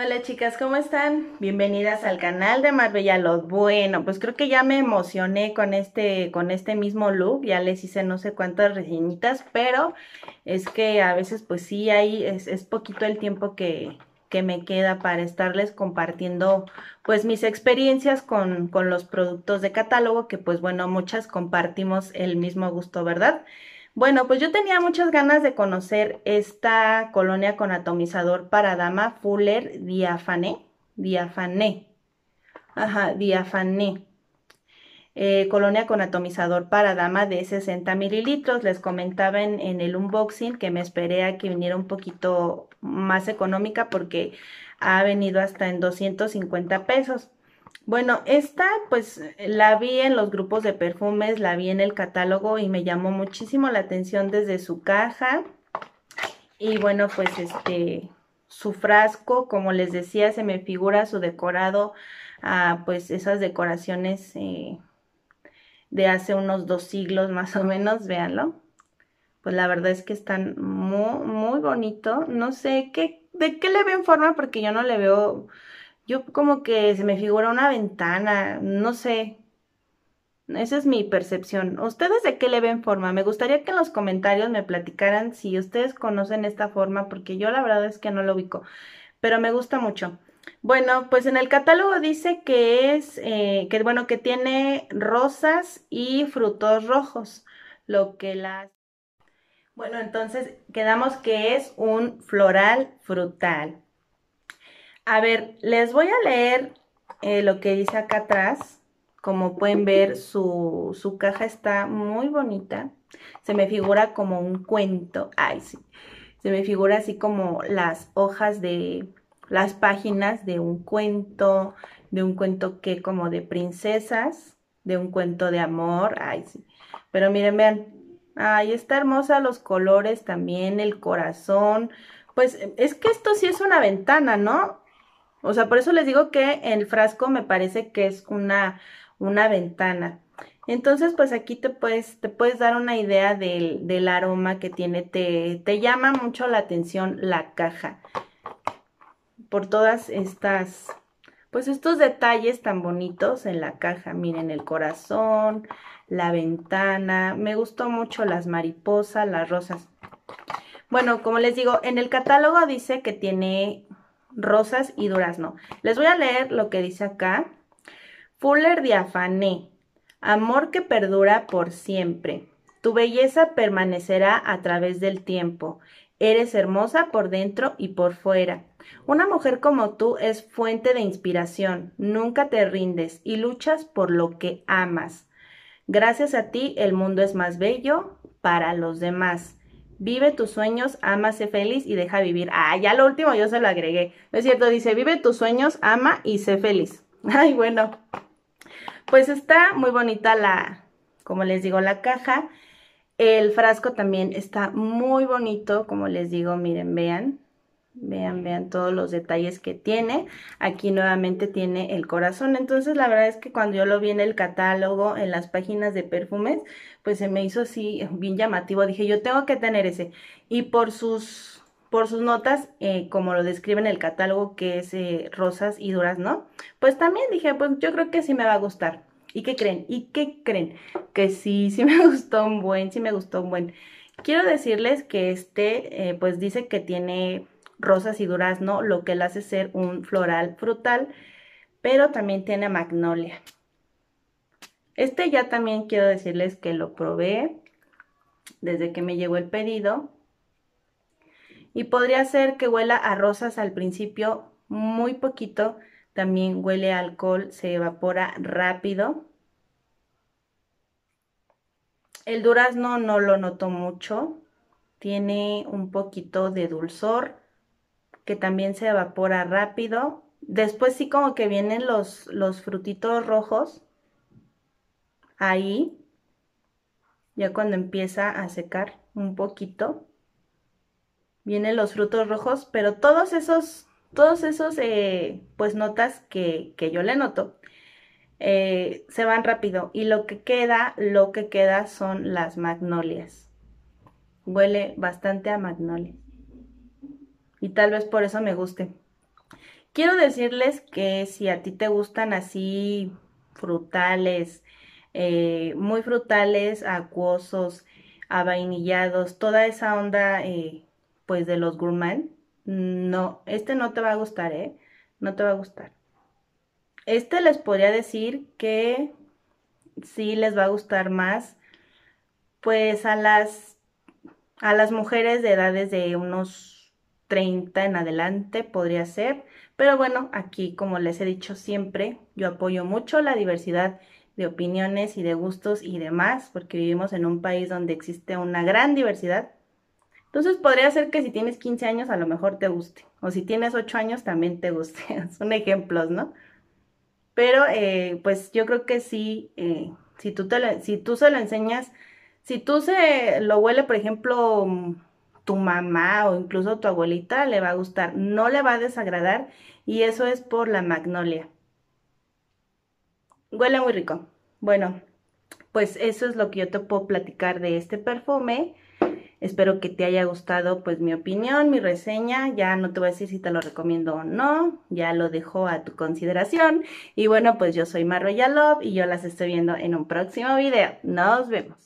Hola chicas, ¿cómo están? Bienvenidas al canal de Marbella Lot. Bueno, pues creo que ya me emocioné con este, con este mismo look, ya les hice no sé cuántas reseñitas, pero es que a veces pues sí, ahí es poquito el tiempo que, que me queda para estarles compartiendo pues mis experiencias con, con, los productos de catálogo, que pues bueno, muchas compartimos el mismo gusto, ¿verdad? Bueno, pues yo tenía muchas ganas de conocer esta colonia con atomizador para dama Fuller Diafané, Diafané, ajá, Diafané. Eh, colonia con atomizador para dama de 60 mililitros. Les comentaba en, el unboxing que me esperé a que viniera un poquito más económica porque ha venido hasta en 250 pesos. Bueno, esta pues la vi en los grupos de perfumes, la vi en el catálogo y me llamó muchísimo la atención desde su caja. Y bueno, pues este, su frasco, como les decía, se me figura su decorado, ah, pues esas decoraciones eh, de hace unos dos siglos más o menos, véanlo. Pues la verdad es que están muy, muy bonito. No sé qué, de qué le ven forma porque yo no le veo, yo como que se me figura una ventana, no sé. Esa es mi percepción. ¿Ustedes de qué le ven forma? Me gustaría que en los comentarios me platicaran si ustedes conocen esta forma porque yo la verdad es que no lo ubico, pero me gusta mucho. Bueno, pues en el catálogo dice que es, eh, que bueno, que tiene rosas y frutos rojos, lo que las... Bueno, entonces quedamos que es un floral frutal. A ver, les voy a leer eh, lo que dice acá atrás. Como pueden ver, su, su caja está muy bonita. Se me figura como un cuento. Ay, sí. Se me figura así como las hojas de, las páginas de un cuento, de un cuento que como de princesas, de un cuento de amor, ay sí. Pero miren, vean, ay, está hermosa los colores también, el corazón. Pues eh, es que esto sí es una ventana, ¿no? O sea, por eso les digo que el frasco me parece que es una, una ventana. Entonces, pues aquí te puedes, te puedes dar una idea del, del aroma que tiene. Te, te llama mucho la atención la caja por todas estas, pues estos detalles tan bonitos en la caja. Miren el corazón, la ventana, me gustó mucho las mariposas, las rosas. Bueno, como les digo, en el catálogo dice que tiene rosas y durazno. Les voy a leer lo que dice acá. Fuller diafané, amor que perdura por siempre. Tu belleza permanecerá a través del tiempo. Eres hermosa por dentro y por fuera. Una mujer como tú es fuente de inspiración. Nunca te rindes y luchas por lo que amas. Gracias a ti el mundo es más bello para los demás. Vive tus sueños, ama, sé feliz y deja vivir. Ah, ya lo último yo se lo agregué. No es cierto, dice, vive tus sueños, ama y sé feliz. Ay, bueno. Pues está muy bonita la, como les digo, la caja. El frasco también está muy bonito, como les digo, miren, vean. Vean, vean todos los detalles que tiene. Aquí nuevamente tiene el corazón. Entonces la verdad es que cuando yo lo vi en el catálogo, en las páginas de perfumes, pues se me hizo así bien llamativo. Dije, yo tengo que tener ese. Y por sus, por sus notas, eh, como lo describe en el catálogo, que es eh, rosas y duras, ¿no? Pues también dije, pues yo creo que sí me va a gustar. ¿Y qué creen? ¿Y qué creen? Que sí, sí me gustó un buen, sí me gustó un buen. Quiero decirles que este, eh, pues dice que tiene rosas y durazno, lo que le hace ser un floral frutal, pero también tiene magnolia. Este ya también quiero decirles que lo probé desde que me llegó el pedido. Y podría ser que huela a rosas al principio, muy poquito, también huele alcohol, se evapora rápido. El durazno no lo noto mucho, tiene un poquito de dulzor que también se evapora rápido. Después sí como que vienen los, los frutitos rojos ahí, ya cuando empieza a secar un poquito. Vienen los frutos rojos, pero todos esos todos esos, eh, pues, notas que, que, yo le noto, eh, se van rápido y lo que queda, lo que queda son las magnolias. Huele bastante a magnolia. Y tal vez por eso me guste. Quiero decirles que si a ti te gustan así frutales, eh, muy frutales, acuosos, avainillados, toda esa onda pues de los gourmand, no, este no te va a gustar, ¿eh? No te va a gustar. Este les podría decir que sí les va a gustar más, pues a las, a las mujeres de edades de unos 30 en adelante podría ser. Pero bueno, aquí como les he dicho siempre, yo apoyo mucho la diversidad de opiniones y de gustos y demás, porque vivimos en un país donde existe una gran diversidad entonces podría ser que si tienes 15 años a lo mejor te guste, o si tienes 8 años también te guste, son ejemplos, ¿no? Pero eh, pues yo creo que sí, eh, si, tú si tú se lo enseñas, si tú se lo huele, por ejemplo, tu mamá o incluso tu abuelita, le va a gustar, no le va a desagradar y eso es por la magnolia. Huele muy rico. Bueno, pues eso es lo que yo te puedo platicar de este perfume. Espero que te haya gustado pues mi opinión, mi reseña. Ya no te voy a decir si te lo recomiendo o no. Ya lo dejo a tu consideración. Y bueno, pues yo soy Marbella Love y yo las estoy viendo en un próximo video. Nos vemos.